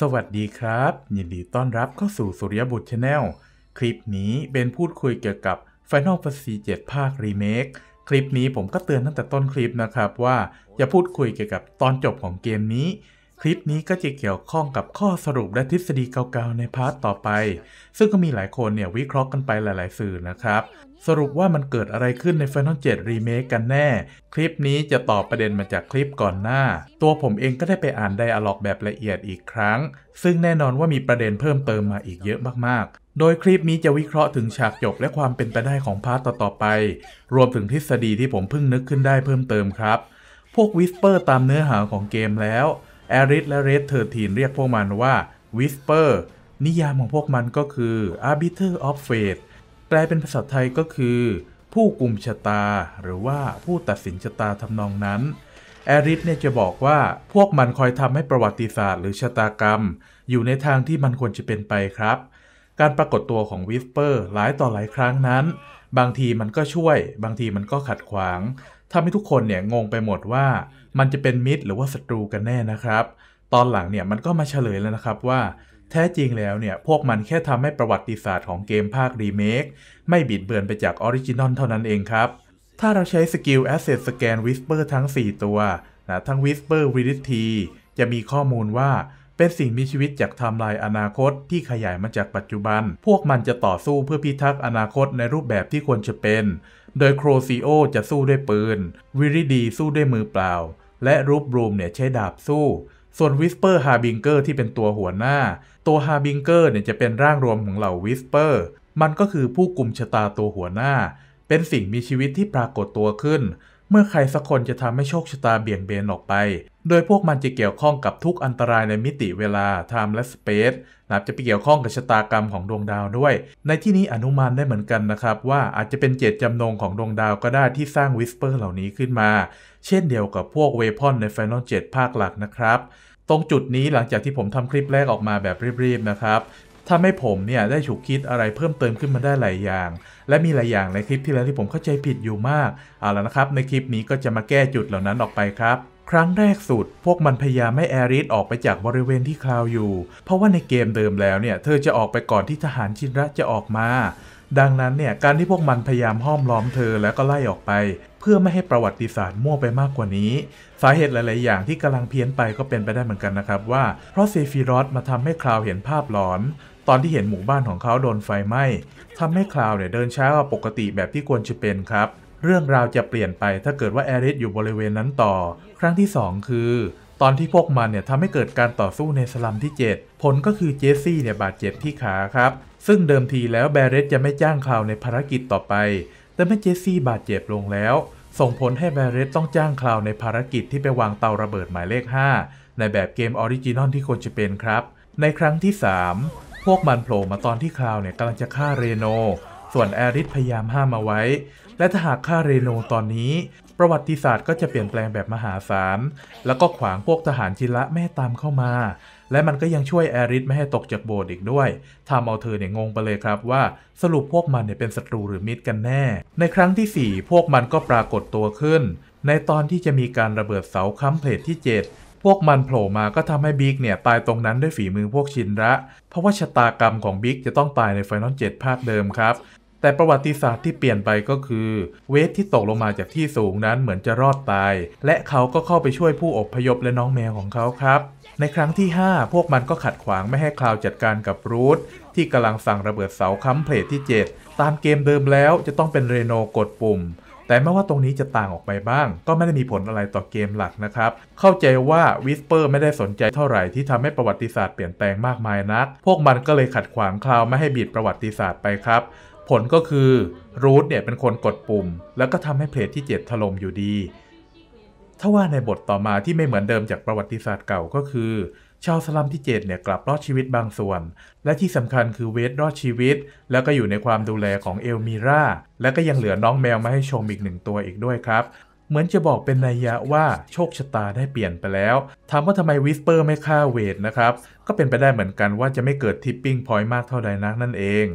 สวัสดีครับ ยินดีต้อนรับเข้าสู่สุริยบุตรชาแนลคลิปนี้เป็นพูดคุยเกี่ยวกับ Final Fantasy 7 ภาค รีเมค คลิปนี้ผมก็เตือนตั้งแต่ต้นคลิปนะครับ ว่าอย่าพูดคุยเกี่ยวกับตอนจบของเกมนี้ คลิปนี้ก็จะเกี่ยวข้องกับข้อสรุปและทฤษฎีเก่าๆ ในพาร์ทต่อไป ซึ่งก็มีหลายคนเนี่ยวิเคราะห์กันไปหลายๆ สื่อนะครับสรุปว่ามันเกิดอะไรขึ้นใน Final 7 Remake กันแน่ คลิปนี้จะตอบประเด็นมาจากคลิปก่อนหน้า ตัวผมเองก็ได้ไปอ่านไดอะล็อกแบบละเอียดอีกครั้ง ซึ่งแน่นอนว่ามีประเด็นเพิ่มเติมมาอีกเยอะมากๆ โดยคลิปนี้จะวิเคราะห์ถึงฉากจบและความเป็นไปได้ของพาร์ตต่อไป รวมถึงทฤษฎีที่ผมเพิ่งนึกขึ้นได้เพิ่มเติมครับ พวกวิสเปอร์ตามเนื้อหาของเกมแล้วแอริสและเรดเทอร์ทีนเรียกพวกมันว่าวิสเปอร์นิยามของพวกมันก็คือ Arbiter of Fate แปลเป็นภาษาไทยก็คือ ผู้กุมชะตา หรือว่าผู้ตัดสินชะตาทำนองนั้นแอริสเนี่ยจะบอกว่าพวกมันคอยทำให้ประวัติศาสตร์หรือชะตากรรม อยู่ในทางที่มันควรจะเป็นไปครับ การปรากฏตัวของวิสเปอร์หลายต่อหลายครั้งนั้น บางทีมันก็ช่วย บางทีมันก็ขัดขวางทำให้ทุกคนเนี่ยงงไปหมดว่ามันจะเป็นมิตร หรือว่าศัตรูกันแน่นะครับ ตอนหลังเนี่ยมันก็มาเฉลยแล้วนะครับว่าแท้จริงแล้วเนี่ย พวกมันแค่ทำให้ประวัติศาสตร์ของเกมภาค รีเมค ไม่บิดเบือนไปจากออริจินอลเท่านั้นเองครับ ถ้าเราใช้สกิล Asset Scan Whisper ทั้ง 4 ตัวนะทั้ง Whisper วิริ t ีจะมีข้อมูลว่าเป็นสิ่งมีชีวิตจากไทม์ไลน์อนาคตที่ขยายมาจากปัจจุบัน พวกมันจะต่อสู้เพื่อพิทักษ์อนาคตในรูปแบบที่ควรจะเป็น โดยโครซิโอจะสู้ด้วยปืนวิริดีสู้ด้วยมือเปล่าและรูปรูมเนี่ยใช้ดาบสู้ส่วน Whisper Harbinger ที่เป็นตัวหัวหน้า ตัว Harbinger เนี่ยจะเป็นร่างรวมของเหล่า Whisper มันก็คือผู้กุมชะตาตัวหัวหน้า เป็นสิ่งมีชีวิตที่ปรากฏตัวขึ้น เมื่อใครสักคนจะทำให้โชคชะตาเบี่ยงเบนออกไปโดยพวกมันจะเกี่ยวข้องกับทุกอันตรายในมิติเวลาไทม์และสเปซนับจะไปเกี่ยวข้องกับชะตากรรมของดวงดาวด้วย ในที่นี้อนุมานได้เหมือนกันนะครับ ว่าอาจจะเป็นเจตจำนงของดวงดาวก็ได้ที่สร้างวิสเปอร์เหล่านี้ขึ้นมา เช่นเดียวกับพวกเวพอนในฟนอลเจ็ดภาคหลักนะครับ ตรงจุดนี้หลังจากที่ผมทำคลิปแรกออกมาแบบรีบๆนะครับทำให้ผมเนี่ยได้ฉุกคิดอะไรเพิ่มเติมขึ้นมาได้หลายอย่าง และมีหลายอย่างในคลิปที่แล้วที่ผมเข้าใจผิดอยู่มาก เอาละนะครับในคลิปนี้ก็จะมาแก้จุดเหล่านั้นออกไปครับครั้งแรกสุด พวกมันพยายามไม่แอริสออกไปจากบริเวณที่คลาวอยู่ เพราะว่าในเกมเดิมแล้วเนี่ยเธอจะออกไปก่อนที่ทหารชินระจะออกมา ดังนั้นเนี่ยการที่พวกมันพยายามห้อมล้อมเธอแล้วก็ไล่ออกไป เพื่อไม่ให้ประวัติศาสตร์ มั่วไปมากกว่านี้ สาเหตุหลายๆอย่างที่กำลังเพี้ยนไปก็เป็นไปได้เหมือนกันนะครับว่าเพราะเซฟิรอสมาทำให้คลาวเห็นภาพหลอน ตอนที่เห็นหมู่บ้านของเขาโดนไฟไหม้ทำให้คลาวเนี่ยเดินช้ากว่าปกติแบบที่ควรจะเป็นครับเรื่องราวจะเปลี่ยนไปถ้าเกิดว่าแอริสอยู่บริเวณนั้นต่อ ครั้งที่ 2 คือ ตอนที่พวกมันเนี่ยทำให้เกิดการต่อสู้ในสลัมที่ 7 ผลก็คือเจสซี่เนี่ยบาดเจ็บที่ขาครับ ซึ่งเดิมทีแล้วแบเรตจะไม่จ้างคลาวในภารกิจต่อไป แต่เมื่อเจสซี่บาดเจ็บลงแล้ว ส่งผลให้แบเรตต้องจ้างคลาวในภารกิจที่ไปวางเตาระเบิดหมายเลข 5 ในแบบเกมออริจินอลที่ควรจะเป็นครับ ในครั้งที่ 3พวกมันโผล่มาตอนที่คลาวเนี่ยกำลังจะฆ่าเรโนส่วนแอริสพยายามห้ามเอาไว้และถ้าหากฆ่าเรโนตอนนี้ ประวัติศาสตร์ก็จะเปลี่ยนแปลงแบบมหาศาล แล้วก็ขวางพวกทหารจิระแม่ตามเข้ามา และมันก็ยังช่วยแอริสไม่ให้ตกจากโบสถ์อีกด้วยทำเอาเธอเนี่ยงงไปเลยครับว่า สรุปพวกมันเนี่ยเป็นศัตรูหรือมิตรกันแน่ ในครั้งที่ 4 พวกมันก็ปรากฏตัวขึ้น ในตอนที่จะมีการระเบิดเสาค้ำเพลทที่ 7 พวกมันโผล่มาก็ทำให้บิ๊กเนี่ยตายตรงนั้นด้วยฝีมือพวกชินระ เพราะว่าชะตากรรมของบิ๊กจะต้องตายในไฟนอลเจ็ดภาคเดิมครับแต่ประวัติศาสตร์ที่เปลี่ยนไปก็คือ เวทที่ตกลงมาจากที่สูงนั้นเหมือนจะรอดตาย และเขาก็เข้าไปช่วยผู้อบพยพและน้องแมวของเขาครับ ในครั้งที่ 5 พวกมันก็ขัดขวางไม่ให้คลาวจัดการกับรูทที่กำลังสั่งระเบิดเสาค้ำเพลทที่ 7 ตามเกมเดิมแล้วจะต้องเป็นเรโนกดปุ่ม แต่แม้ว่าตรงนี้จะต่างออกไปบ้าง ก็ไม่ได้มีผลอะไรต่อเกมหลักนะครับเข้าใจว่าวิสเปอร์ไม่ได้สนใจเท่าไหร่ที่ทำให้ประวัติศาสตร์เปลี่ยนแปลงมากมายนักพวกมันก็เลยขัดขวางคลาวไม่ให้บิดประวัติศาสตร์ไปครับผลก็คือรูทเนี่ยเป็นคนกดปุ่ม แล้วก็ทำให้เพลทที่7ถล่มอยู่ดีถ้าว่าในบทต่อมาที่ไม่เหมือนเดิมจากประวัติศาสตร์เก่าก็คือ ชาวสลัมที่7เนี่ยกลับรอดชีวิตบางส่วน และที่สำคัญคือเวทรอดชีวิต แล้วก็อยู่ในความดูแลของเอลมีรา และก็ยังเหลือน้องแมวมาให้ชมอีกหนึ่งตัวอีกด้วยครับ เหมือนจะบอกเป็นนัยยะว่าโชคชะตาได้เปลี่ยนไปแล้วถามว่าทำไมวิสเปอร์ไม่ฆ่าเวทนะครับก็เป็นไปได้เหมือนกันว่าจะไม่เกิดทิปปิ้งพอยต์มากเท่าใดนักนั่นเอง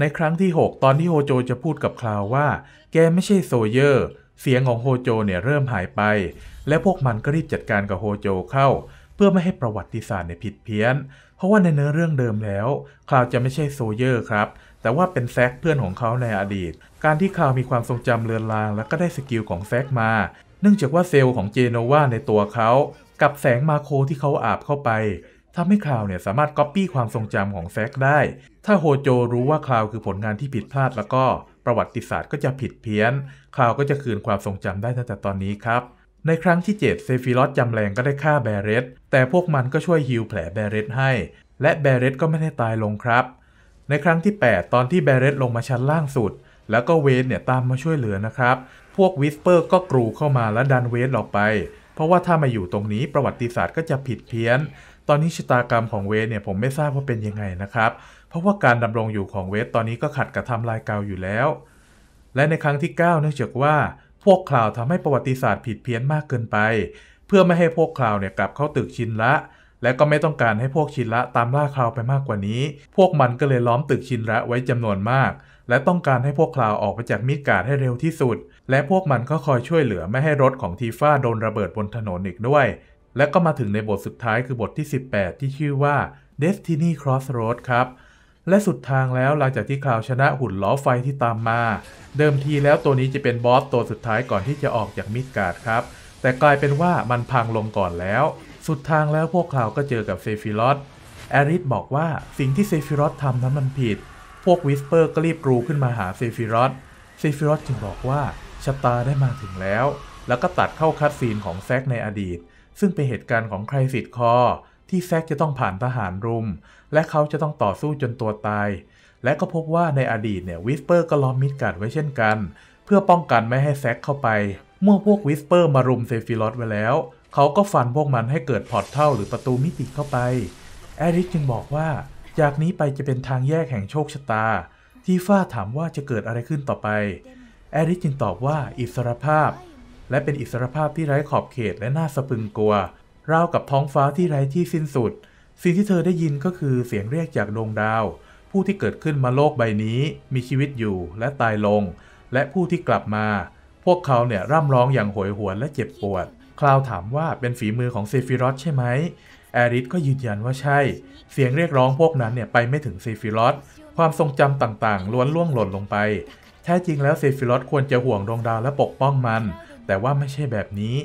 ในครั้งที่ 6 ตอนที่โฮโจจะพูดกับคลาวว่า แกไม่ใช่โซเยอร์ เสียงของโฮโจเนี่ยเริ่มหายไป และพวกมันก็รีบจัดการกับโฮโจเข้า เพื่อไม่ให้ประวัติศาสตร์เนี่ยผิดเพี้ยน เพราะว่าในเนื้อเรื่องเดิมแล้วคลาวจะไม่ใช่โซเยอร์ครับ แต่ว่าเป็นแซกเพื่อนของเขาในอดีต การที่คลาวมีความทรงจำเลือนลาง แล้วก็ได้สกิลของแซกมาเนื่องจากว่าเซลล์ของเจโนวาในตัวเขากับแสงมาโคที่เขาอาบเข้าไปทำให้คลาวเนี่ยสามารถก๊อปปี้ความทรงจำของแซกได้ถ้าโฮโจรู้ว่าคลาวคือผลงานที่ผิดพลาดแล้วก็ประวัติศาสตร์ก็จะผิดเพี้ยนคลาวก็จะคืนความทรงจำได้ตั้งแต่ตอนนี้ครับ ในครั้งที่7เซฟิลอสจำแรงก็ได้ฆ่าแบเรตแต่พวกมันก็ช่วยฮิวแผลแบเรตให้ และแบเรตก็ไม่ได้ตายลงครับ ในครั้งที่ 8 ตอนที่แบเรตลงมาชั้นล่างสุด แล้วก็เวสเนี่ยตามมาช่วยเหลือนะครับ พวกวิสเปอร์ก็กรูเข้ามาและดันเวสออกไปเพราะว่าถ้ามาอยู่ตรงนี้ ประวัติศาสตร์ก็จะผิดเพี้ยนตอนนี้ชะตากรรมของเวสเนี่ยผมไม่ทราบว่าเป็นยังไงนะครับเพราะว่าการดำรงอยู่ของเวสตอนนี้ก็ขัดกับทำลายเก่าอยู่แล้ว และในครั้งที่ 9 เนื่องจากว่าพวกคลาวทำให้ประวัติศาสตร์ผิดเพี้ยนมากเกินไป เพื่อไม่ให้พวกคลาวเนี่ยกลับเข้าตึกชินละและก็ไม่ต้องการให้พวกชินละตามล่าคลาวไปมากกว่านี้ พวกมันก็เลยล้อมตึกชินละไว้จำนวนมาก และต้องการให้พวกคลาวออกไปจากมิดการ์ให้เร็วที่สุด และพวกมันก็คอยช่วยเหลือไม่ให้รถของทีฟ้าโดนระเบิดบนถนนอีกด้วยและก็มาถึงในบทสุดท้ายคือบทที่ 18 ที่ชื่อว่า Destiny Crossroad ครับ และสุดทางแล้วหลังจากที่คราวชนะหุ่นล้อไฟที่ตามมา เดิมทีแล้วตัวนี้จะเป็นบอส ตัวสุดท้ายก่อนที่จะออกจากมิดการ์ดครับ แต่กลายเป็นว่ามันพังลงก่อนแล้ว สุดทางแล้วพวกคราวก็เจอกับเซฟิรอสแอริสบอกว่าสิ่งที่เซฟิรอสทำนั้นมันผิด พวกวิสเปอร์ก็รีบกรูขึ้นมาหาเซฟิรอสเซฟิรอสจึงบอกว่าชะตาได้มาถึงแล้ว แล้วก็ตัดเข้าคัดซีนของแซกในอดีตซึ่งเป็นเหตุการณ์ของใครสิทธิ์คอ ที่แซกจะต้องผ่านทหารรุม และเขาจะต้องต่อสู้จนตัวตาย และก็พบว่าในอดีตเนี่ยวิสเปอร์ก็ล้อมมิดการ์ดไว้เช่นกัน เพื่อป้องกันไม่ให้แซกเข้าไป เมื่อพวกวิสเปอร์มารุมเซฟิลอสไว้แล้ว เขาก็ฟันพวกมันให้เกิดพอร์ตเท่าหรือประตูมิติเข้าไป แอริกจึงบอกว่า จากนี้ไปจะเป็นทางแยกแห่งโชคชะตา ที่ฟ้าถามว่าจะเกิดอะไรขึ้นต่อไปแอริสจึงตอบว่าอิสรภาพและเป็นอิสรภาพที่ไร้ขอบเขตและน่าสะพึงกลัวราวกับท้องฟ้าที่ไร้ที่สิ้นสุด สิ่งที่เธอได้ยินก็คือเสียงเรียกจากดวงดาว ผู้ที่เกิดขึ้นมาโลกใบนี้ มีชีวิตอยู่และตายลง และผู้ที่กลับมา พวกเขาเนี่ยร่ำร้องอย่างโหยหวนและเจ็บปวด คลาวถามว่าเป็นฝีมือของเซฟิรอสใช่ไหม แอริสก็ยืนยันว่าใช่ เสียงเรียกร้องพวกนั้นเนี่ยไปไม่ถึงเซฟิรอสความทรงจำต่าง ๆ ล้วนล่วงหล่นลงไป แท้จริงแล้วเซฟิรอสควรจะห่วงดวงดาวและปกป้องมันแต่ว่าไม่ใช่แบบนี้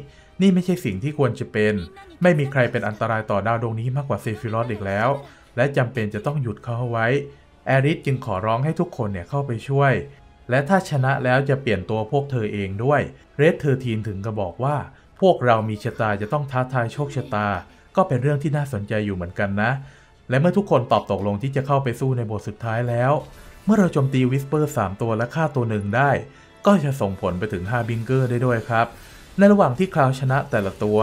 นี่ไม่ใช่สิ่งที่ควรจะเป็น ไม่มีใครเป็นอันตรายต่อดาวดวงนี้มากกว่าเซฟิรอสอีกแล้ว และจำเป็นจะต้องหยุดเขาเอาไว้แอริสจึงขอร้องให้ทุกคนเนี่ยเข้าไปช่วย และถ้าชนะแล้วจะเปลี่ยนตัวพวกเธอเองด้วย เรดเธอทีนถึงกับบอกว่า พวกเรามีชะตาจะต้องท้าทายโชคชะตา ก็เป็นเรื่องที่น่าสนใจอยู่เหมือนกันนะ และเมื่อทุกคนตอบตกลงที่จะเข้าไปสู้ในบทสุดท้ายแล้ว เมื่อเราโจมตีวิสเปอร์ 3 ตัวและฆ่าตัวหนึ่งได้ก็จะส่งผลไปถึงฮาบิงเกอร์ได้ด้วยครับ ในระหว่างที่คราวชนะแต่ละตัว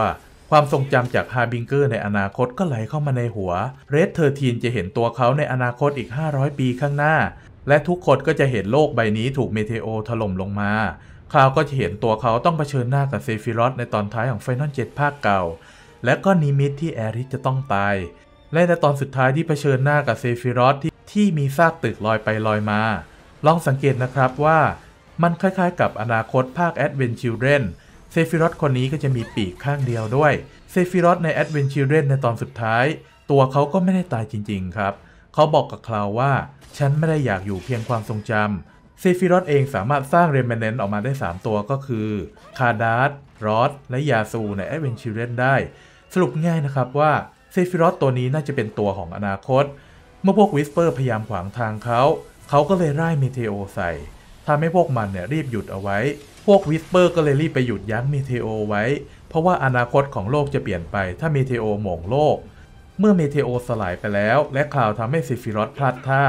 ความทรงจำจากฮาบิงเกอร์ในอนาคตก็ไหลเข้ามาในหัว เรดเทอร์ทีนจะเห็นตัวเขาในอนาคตอีก 500 ปีข้างหน้า และทุกคนก็จะเห็นโลกใบนี้ถูกเมเทโอถล่มลงมา คราวก็จะเห็นตัวเขาต้องเผชิญหน้ากับเซฟิรอสในตอนท้ายของไฟนอลเจ็ดภาคเก่า และก็นิมิตที่แอริสจะต้องตาย และในตอนสุดท้ายที่เผชิญหน้ากับเซฟิรอสที่ที่มีซากตึกลอยไปลอยมา ลองสังเกตนะครับว่ามันคล้าย ๆ กับอนาคตภาค Advent Children เซฟิรอตคนนี้ก็จะมีปีกข้างเดียวด้วยเซฟิรอตใน Advent Children ในตอนสุดท้าย ตัวเขาก็ไม่ได้ตายจริงๆครับ เขาบอกกับคลาวว่า ฉันไม่ได้อยากอยู่เพียงความทรงจำเซฟิรอตเองสามารถสร้างเรมเนนต์ออกมาได้ 3 ตัวก็คือคาดาร์ดรอสและยาซูใน Advent Children ได้ สรุปง่ายนะครับว่าเซฟิรอตตัวนี้น่าจะเป็นตัวของอนาคตเมื่อพวกวิสเปอร์พยายามขวางทางเขาเขาก็เลยไล่เมเทโอใส่ทำให้พวกมันเนี่ยรีบหยุดเอาไว้ พวกวิสเปอร์ก็เลยรีบไปหยุดยั้งมีเทโอไว้ เพราะว่าอนาคตของโลกจะเปลี่ยนไป ถ้ามีเทโอหม่งโลก เมื่อมีเทโอสลายไปแล้ว และคลาวทำให้ซิฟิรอสพลัดท่า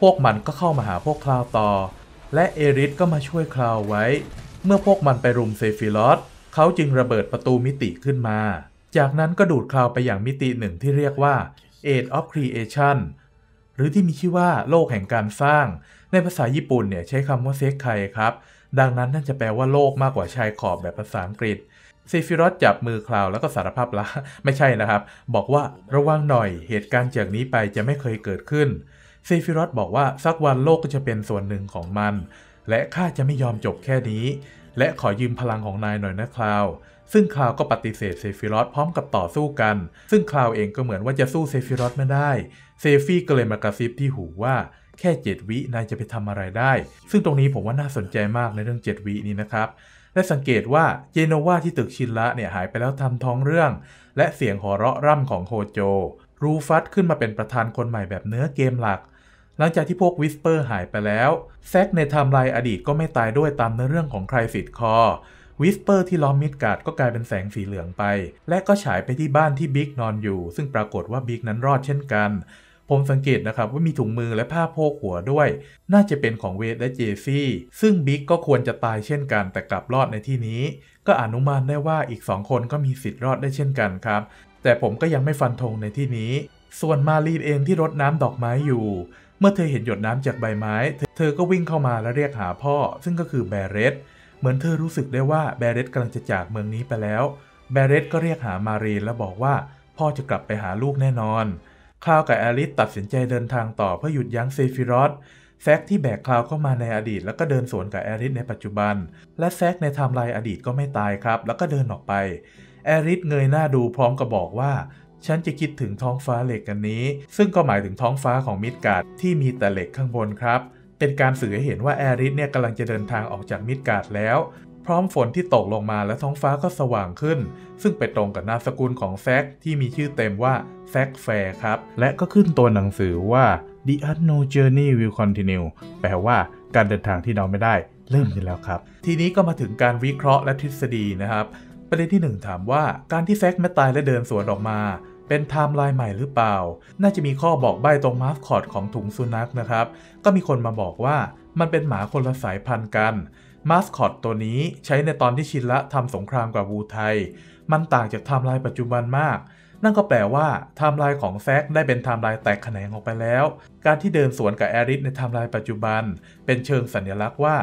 พวกมันก็เข้ามาหาพวกคลาวต่อ และเอริสก็มาช่วยคลาวไว้ เมื่อพวกมันไปรุมเซฟิรอสเขาจึงระเบิดประตูมิติขึ้นมา จากนั้นก็ดูดคลาวไปอย่างมิติหนึ่งที่เรียกว่า Age of Creation รือที่มีชื่อว่าโลกแห่งการสร้าง ในภาษาญี่ปุ่นเนี่ยใช้คำว่าเซ็กไคครับ ดังนั้นน่าจะแปลว่าโลกมากกว่าชายขอบแบบภาษาอังกฤษ เซฟิรอสจับมือคลาวแล้วก็สารภาพละไม่ใช่นะครับ บอกว่าระวังหน่อยเหตุการณ์จากนี้ไปจะไม่เคยเกิดขึ้น เซฟิรอสบอกว่าสักวันโลกก็จะเป็นส่วนหนึ่งของมัน และข้าจะไม่ยอมจบแค่นี้และขอยืมพลังของนายหน่อยนะคลาว ซึ่งคลาวก็ปฏิเสธเซฟิรอสพร้อมกับต่อสู้กัน ซึ่งคลาวเองก็เหมือนว่าจะสู้เซฟิรอสไม่ได้ เซฟี่ก็เลยมากระซิบที่หูว่า แค่เจ็ดวินายจะไปทำอะไรได้ ซึ่งตรงนี้ผมว่าน่าสนใจมากในเรื่องเจ็ดวินี้นะครับและสังเกตว่าเจโนวาที่ตึกชินละเนี่ยหายไปแล้วทำท้องเรื่อง และเสียงหัวเราะร่ำของโฮโจ รูฟัตขึ้นมาเป็นประธานคนใหม่แบบเนื้อเกมหลักหลังจากที่พวกวิสเปอร์หายไปแล้ว แซกในไทม์ไลน์อดีตก็ไม่ตายด้วยตามในเรื่องของใครสิทธิ์คอวิสเปอร์ที่ล้อมมิดการ์ดก็กลายเป็นแสงสีเหลืองไป และก็ฉายไปที่บ้านที่บิ๊กนอนอยู่ ซึ่งปรากฏว่าบิ๊กนั้นรอดเช่นกัน ผมสังเกตนะครับว่ามีถุงมือและผ้าโพกหัวด้วย น่าจะเป็นของเวดและเจซี่ซึ่งบิ๊กก็ควรจะตายเช่นกัน แต่กลับรอดในที่นี้ ก็อนุมานได้ว่าอีก2คนก็มีสิทธิ์รอดได้เช่นกันครับแต่ผมก็ยังไม่ฟันธงในที่นี้ ส่วนมารีเองที่รดน้ำดอกไม้อยู่เมื่อเธอเห็นหยดน้ำจากใบไม้ เธอก็วิ่งเข้ามาและเรียกหาพ่อซึ่งก็คือแบเรตเหมือนเธอรู้สึกได้ว่าแบเรตกำลังจะจากเมืองนี้ไปแล้วแบเรตก็เรียกหามารีนและบอกว่า พ่อจะกลับไปหาลูกแน่นอนคลาวกับแอลิสตัดสินใจเดินทางต่อเพื่อหยุดยั้งเซฟิรอสแซกที่แบกคลาวเข้ามาในอดีตแล้วก็เดินสวนกับแอริสในปัจจุบัน และแซกในไทม์ไลน์อดีตก็ไม่ตายครับแล้วก็เดินออกไปแอริสเงยหน้าดูพร้อมกับบอกว่าฉันจะคิดถึงท้องฟ้าเหล็กกันนี้ ซึ่งก็หมายถึงท้องฟ้าของมิดการ์ดที่มีแต่เหล็กข้างบนครับ เป็นการสื่อให้เห็นว่าแอริสเนี่ยกำลังจะเดินทางออกจากมิดการ์ดแล้ว พร้อมฝนที่ตกลงมาและท้องฟ้าก็สว่างขึ้น ซึ่งไปตรงกับนามสกุลของแซกที่มีชื่อเต็มว่าแซกแฟร์ครับ และก็ขึ้นตัวหนังสือว่า The Unknown Journey Will Continue แปลว่าการเดินทางที่เราไม่ได้ เริ่มขึ้นแล้วครับ ทีนี้ก็มาถึงการวิเคราะห์และทฤษฎีนะครับ ประเด็นที่1ถามว่า การที่แซกไม่ตายและเดินสวนออกมาเป็นไทม์ไลน์ใหม่หรือเปล่า น่าจะมีข้อบอกใบ้ตรงมาสคอต ของถุงสุนัขนะครับ ก็มีคนมาบอกว่ามันเป็นหมาคนละสายพันธุ์กัน มาสคอตตัวนี้ใช้ในตอนที่ชินละทำสงครามกับวูไทย มันต่างจากไทม์ไลน์ปัจจุบันมาก นั่นก็แปลว่าไทม์ไลน์ของแซกได้เป็นไทม์ไลน์แตกแขนงออกไปแล้ว การที่เดินสวนกับแอริสในไทม์ไลน์ปัจจุบันเป็นเชิงสัญลักษณ์ว่า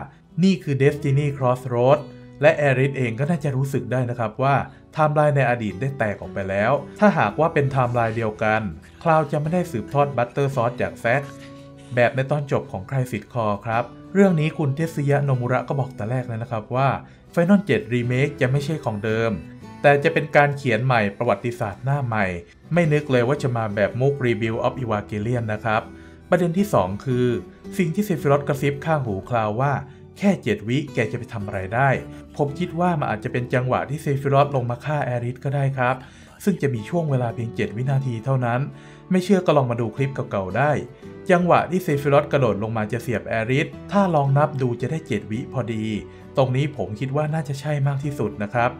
นี่คือเดสตินีครอสโรดและแอริสเองก็น่าจะรู้สึกได้นะครับว่าไทม์ไลน์ในอดีตได้แตกออกไปแล้ว ถ้าหากว่าเป็นไทม์ไลน์เดียวกัน คลาวจะไม่ได้สืบทอดบัตเตอร์ซอสจากแซกแบบในตอนจบของใครสิทธิ์คอครับ เรื่องนี้คุณเทสยะ โนมุระก็บอกแต่แรกแล้วนะครับว่าไฟนอลเจ็ดรีเมคจะไม่ใช่ของเดิม แต่จะเป็นการเขียนใหม่ประวัติศาสตร์หน้าใหม่ไม่นึกเลยว่าจะมาแบบมุกรีวิวออฟอีวาเกเลียนนะครับประเด็นที่ 2 คือสิ่งที่เซฟิรอสกระซิบข้างหูคลาวว่าแค่ 7 วิ แกจะไปทำอะไรได้ ผมคิดว่ามันอาจจะเป็นจังหวะที่เซฟิรอสลงมาฆ่าแอริสก็ได้ครับ ซึ่งจะมีช่วงเวลาเพียง 7 วินาทีเท่านั้น ไม่เชื่อก็ลองมาดูคลิปเก่าๆได้ จังหวะที่เซฟิรอสกระโดดลงมาจะเสียบแอริส ถ้าลองนับดูจะได้ 7 วิพอดี ตรงนี้ผมคิดว่าน่าจะใช่มากที่สุดนะครับ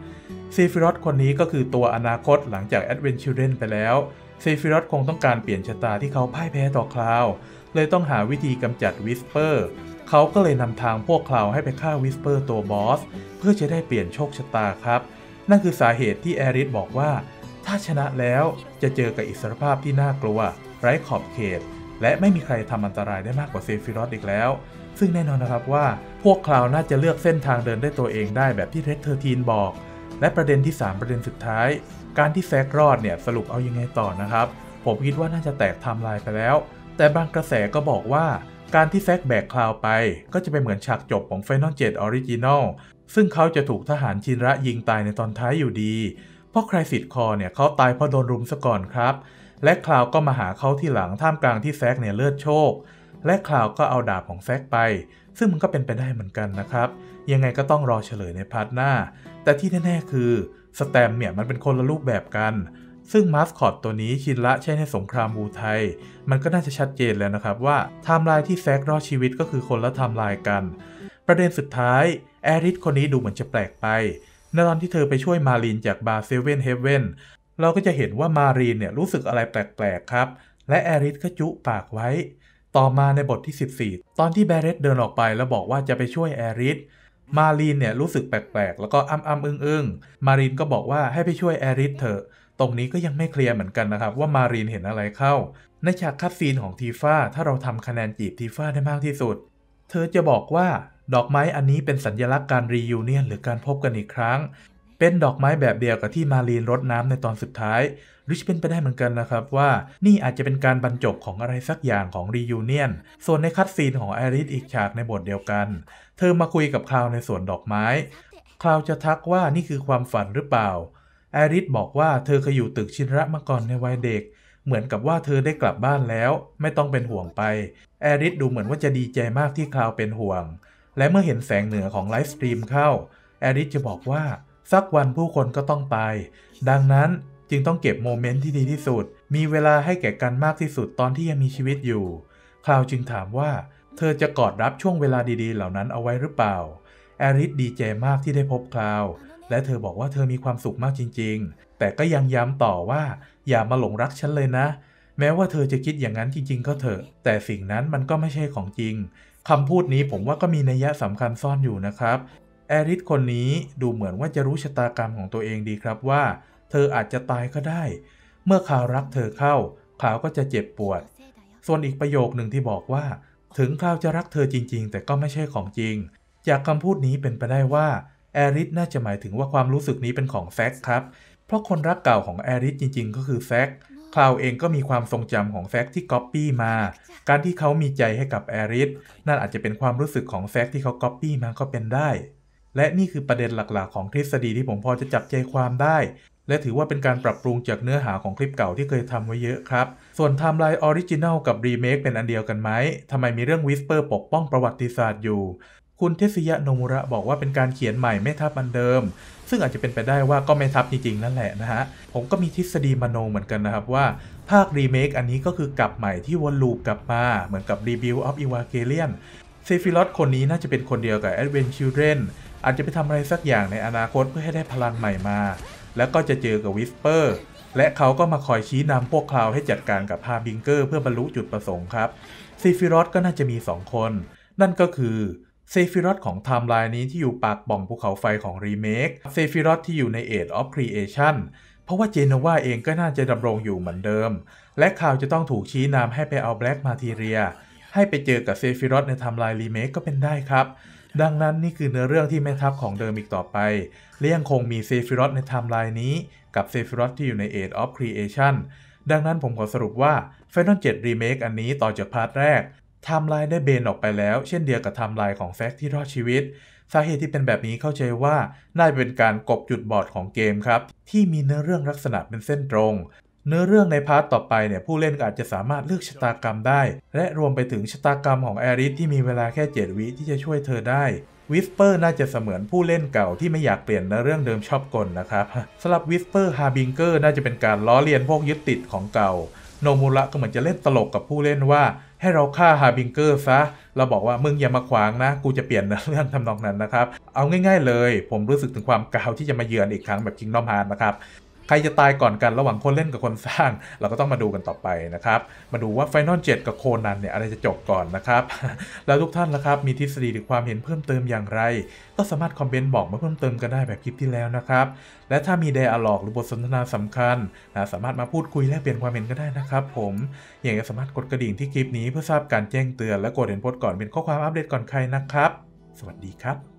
เซฟิรอสคนนี้ก็คือตัวอนาคตหลังจากแอดเวนชิ์เรนไปแล้ว เซฟิรอสคงต้องการเปลี่ยนชะตาที่เขาพ่ายแพ้ต่อคลาว เลยต้องหาวิธีกำจัดวิสเปอร์เขาก็เลยนำทางพวกเขาให้ไปฆ่าวิสเปอร์ตัวบอสเพื่อจะได้เปลี่ยนโชคชะตาครับ นั่นคือสาเหตุที่แอริสบอกว่า ถ้าชนะแล้วจะเจอกับอิสรภาพที่น่ากลัวไร้ขอบเขต และไม่มีใครทำอันตรายได้มากกว่าเซฟิรอสอีกแล้ว ซึ่งแน่นอนนะครับว่า พวกคลาวน่าจะเลือกเส้นทางเดินได้ตัวเองได้แบบที่เรสเทอร์ทีนบอก และประเด็นที่ 3 ประเด็นสุดท้าย การที่แซกรอดเนี่ยสรุปเอายังไงต่อนะครับ ผมคิดว่าน่าจะแตกทำลายไปแล้ว แต่บางกระแสก็บอกว่าการที่แซกแบกคลาวไปก็จะไปเหมือนฉากจบของ Final 7 Original ซึ่งเขาจะถูกทหารชินระยิงตายในตอนท้ายอยู่ดี เพราะใครสิทธิ์คอเนี่ยเขาตายเพราะโดนรุมซะก่อนครับ และคลาวก็มาหาเขาที่หลังท่ามกลางที่แซกเนี่ยเลือดโชกและคลาวก็เอาดาบของแซกไป ซึ่งมันก็เป็นไปได้เหมือนกันนะครับ ยังไงก็ต้องรอเฉลยในพาร์ทหน้า แต่ที่แน่ๆคือสแตมเนี่ยมันเป็นคนละรูปแบบกันซึ่งมาสคอตตัวนี้ชินละใช้ในสงครามบูไทยมันก็น่าจะชัดเจนแล้วนะครับว่าไทม์ไลน์ที่แซกรอดชีวิตก็คือคนละไทม์ไลน์กัน ประเด็นสุดท้ายแอริสคนนี้ดูเหมือนจะแปลกไป ในตอนที่เธอไปช่วยมารีนจากบาร์เซเว่นเฮเว่นเราก็จะเห็นว่ามารีนเนี่ยรู้สึกอะไรแปลกๆครับ และแอริสก็จุปากไว้ ต่อมาในบทที่ 14 ตอนที่แบรเรตเดินออกไปแล้วบอกว่าจะไปช่วยแอริสมารีนเนี่ยรู้สึกแปลกๆแล้วก็อ้ำอ้ำอึ้งอึ้งมารีนก็บอกว่าให้ไปช่วยแอริสเถอะตรงนี้ก็ยังไม่เคลียร์เหมือนกันนะครับว่ามารีนเห็นอะไรเข้า ในฉากคัดซีนของทีฟ้าถ้าเราทำคะแนนจีบทีฟ้าได้มากที่สุด เธอจะบอกว่า ดอกไม้อันนี้เป็นสัญญลักษณ์การรียูเนียนหรือการพบกันอีกครั้ง เป็นดอกไม้แบบเดียวกับที่มารีนรดน้ำในตอนสุดท้าย หรือจะเป็นไปได้เหมือนกันนะครับว่านี่อาจจะเป็นการบรรจบของอะไรสักอย่างของรียูเนียนส่วนในคัดซีนของไอริสอีกฉากในบทเดียวกัน เธอมาคุยกับคลาวในสวนดอกไม้คลาวจะทักว่านี่คือความฝันหรือเปล่าแอริสบอกว่า เธอเคยอยู่ตึกชินระมาก่อนในวัยเด็ก เหมือนกับว่าเธอได้กลับบ้านแล้ว ไม่ต้องเป็นห่วงไปแอริสดูเหมือนว่าจะดีใจมากที่คลาวเป็นห่วง และเมื่อเห็นแสงเหนือของไลฟ์สตรีมเข้าแอริสจะบอกว่าสักวันผู้คนก็ต้องตายดังนั้นจึงต้องเก็บโมเมนต์ที่ดีที่สุด มีเวลาให้แก่กันมากที่สุดตอนที่ยังมีชีวิตอยู่คลาวจึงถามว่า เธอจะกอดรับช่วงเวลาดี ๆ เหล่านั้นเอาไว้หรือเปล่าแอริสดีใจมากที่ได้พบคลาวและเธอบอกว่าเธอมีความสุขมากจริง ๆ แต่ก็ยังย้ำต่อว่า อย่ามาหลงรักฉันเลยนะ แม้ว่าเธอจะคิดอย่างนั้นจริงๆ ก็เถอะ แต่สิ่งนั้นมันก็ไม่ใช่ของจริงคำพูดนี้ผมว่าก็มีนัยยะสำคัญซ่อนอยู่นะครับ แอริสคนนี้ดูเหมือนว่าจะรู้ชะตากรรมของตัวเองดีครับว่า เธออาจจะตายก็ได้ เมื่อข่าวรัก เธอเข้าข่าวก็จะเจ็บปวด ส่วนอีกประโยคหนึ่งที่บอกว่า ถึงข่าวจะรักเธอจริง ๆ แต่ก็ไม่ใช่ของจริง จากคำพูดนี้เป็นไปได้ว่าแอริสน่าจะหมายถึงว่าความรู้สึกนี้เป็นของแซกครับ เพราะคนรักเก่าของแอริสจริงๆ ก็คือแซกคลาวเองก็มีความทรงจำของแซกที่ก๊อปปี้มา การที่เขามีใจให้กับแอริสนั่นอาจจะเป็นความรู้สึกของแซกที่เขาก๊อปปี้มาก็เป็นได้ และนี่คือประเด็นหลัก ๆของทฤษฎีที่ผมพอจะจับใจความได้ และถือว่าเป็นการปรับปรุงจากเนื้อหาของคลิปเก่าที่เคยทำไว้เยอะครับ ส่วนไทม์ไลน์ออริจินัลกับรีเมคเป็นอันเดียวกันไหมทำไมมีเรื่องวิสเปอร์ปกป้องประวัติศาสตร์อยู่คุณเทศยะโนมุระบอกว่าเป็นการเขียนใหม่ไม่ทับอันเดิม ซึ่งอาจจะเป็นไปได้ว่าก็ไม่ทับจริงๆ นั่นแหละนะฮะ ผมก็มีทฤษฎีมโนเหมือนกันนะครับว่า ภาครีเมคอันนี้ก็คือกลับใหม่ที่วนลูปกลับมาเหมือนกับรีบิวออฟอีวาเกเลียนเซฟิลอสคนนี้น่าจะเป็นคนเดียวกับแอดเวนชิลเดนอาจจะไปทำอะไรสักอย่างในอนาคตเพื่อให้ได้พลังใหม่มาแล้วก็จะเจอกับวิสเปอร์และเขาก็มาคอยชี้นำพวกคลาวให้จัดการกับพาบิงเกอร์เพื่อบรรลุจุดประสงค์ครับซีฟิรอสก็น่าจะมี 2 คน นั่นก็คือเซฟิรอตของไทม์ไลน์นี้ที่อยู่ปากป่องภูเขาไฟของรีเมคเซฟิรอตที่อยู่ใน Age of Creation เพราะว่าเจโนวาเองก็น่าจะดำรงอยู่เหมือนเดิม และข่าวจะต้องถูกชี้นำให้ไปเอาแบล็กมาทีเรียให้ไปเจอกับเซฟิรอตในไทม์ไลน์รีเมคก็เป็นได้ครับ ดังนั้นนี่คือเนื้อเรื่องที่แม่ทัพของเดิมอีกต่อไปและยังคงมีเซฟิรอตในไทม์ไลน์นี้กับเซฟิรอตที่อยู่ใน Age of Creation ดังนั้นผมขอสรุปว่า Final 7 Remake อันนี้ต่อจากพาร์ทแรกทำลายได้เบนออกไปแล้ว เช่นเดียวกับทำลายของแฟกที่รอดชีวิต สาเหตุที่เป็นแบบนี้เข้าใจว่าน่าจะเป็นการกบจุดบอดของเกมครับ ที่มีเนื้อเรื่องลักษณะเป็นเส้นตรง เนื้อเรื่องในพาร์ตต่อไปเนี่ยผู้เล่นอาจจะสามารถเลือกชะตากรรมได้ และรวมไปถึงชะตากรรมของแอริสที่มีเวลาแค่ 7วิที่จะช่วยเธอได้วิสเปอร์น่าจะเสมือนผู้เล่นเก่าที่ไม่อยากเปลี่ยนในเรื่องเดิมชอบกลนะครับสำหรับวิสเปอร์ฮาบิงเกอร์น่าจะเป็นการล้อเลียนพวกยึดติดของเก่า โนมูระก็เหมือนจะเล่นตลกกับผู้เล่นว่าให้เราฆ่าฮาบิงเกอร์ซะเราบอกว่ามึงอย่ามาขวางนะ กูจะเปลี่ยนเรื่องทำนองนั้นนะครับ เอาง่ายๆเลย ผมรู้สึกถึงความกาวที่จะมาเยือนอีกครั้งแบบคิงดอมฮาร์นะครับใครจะตายก่อนกันระหว่างคนเล่นกับคนสร้าง เราก็ต้องมาดูกันต่อไปนะครับ มาดูว่า Final 7 กับโคนันเนี่ยอะไรจะจบก่อนนะครับ แล้วทุกท่านนะครับ มีทฤษฎีหรือความเห็นเพิ่มเติมอย่างไร ก็สามารถคอมเมนต์บอกมาเพิ่มเติมกันได้แบบคลิปที่แล้วนะครับ และถ้ามีเดอะล็อกหรือบทสนทนาสำคัญนะสามารถมาพูดคุยแลกเปลี่ยนความเห็นก็ได้นะครับ ผมอย่างจะสามารถกดกระดิ่งที่คลิปนี้เพื่อทราบการแจ้งเตือนและกดเห็นโพสต์ก่อนเป็นข้อความอัปเดตก่อนใครนะครับ สวัสดีครับ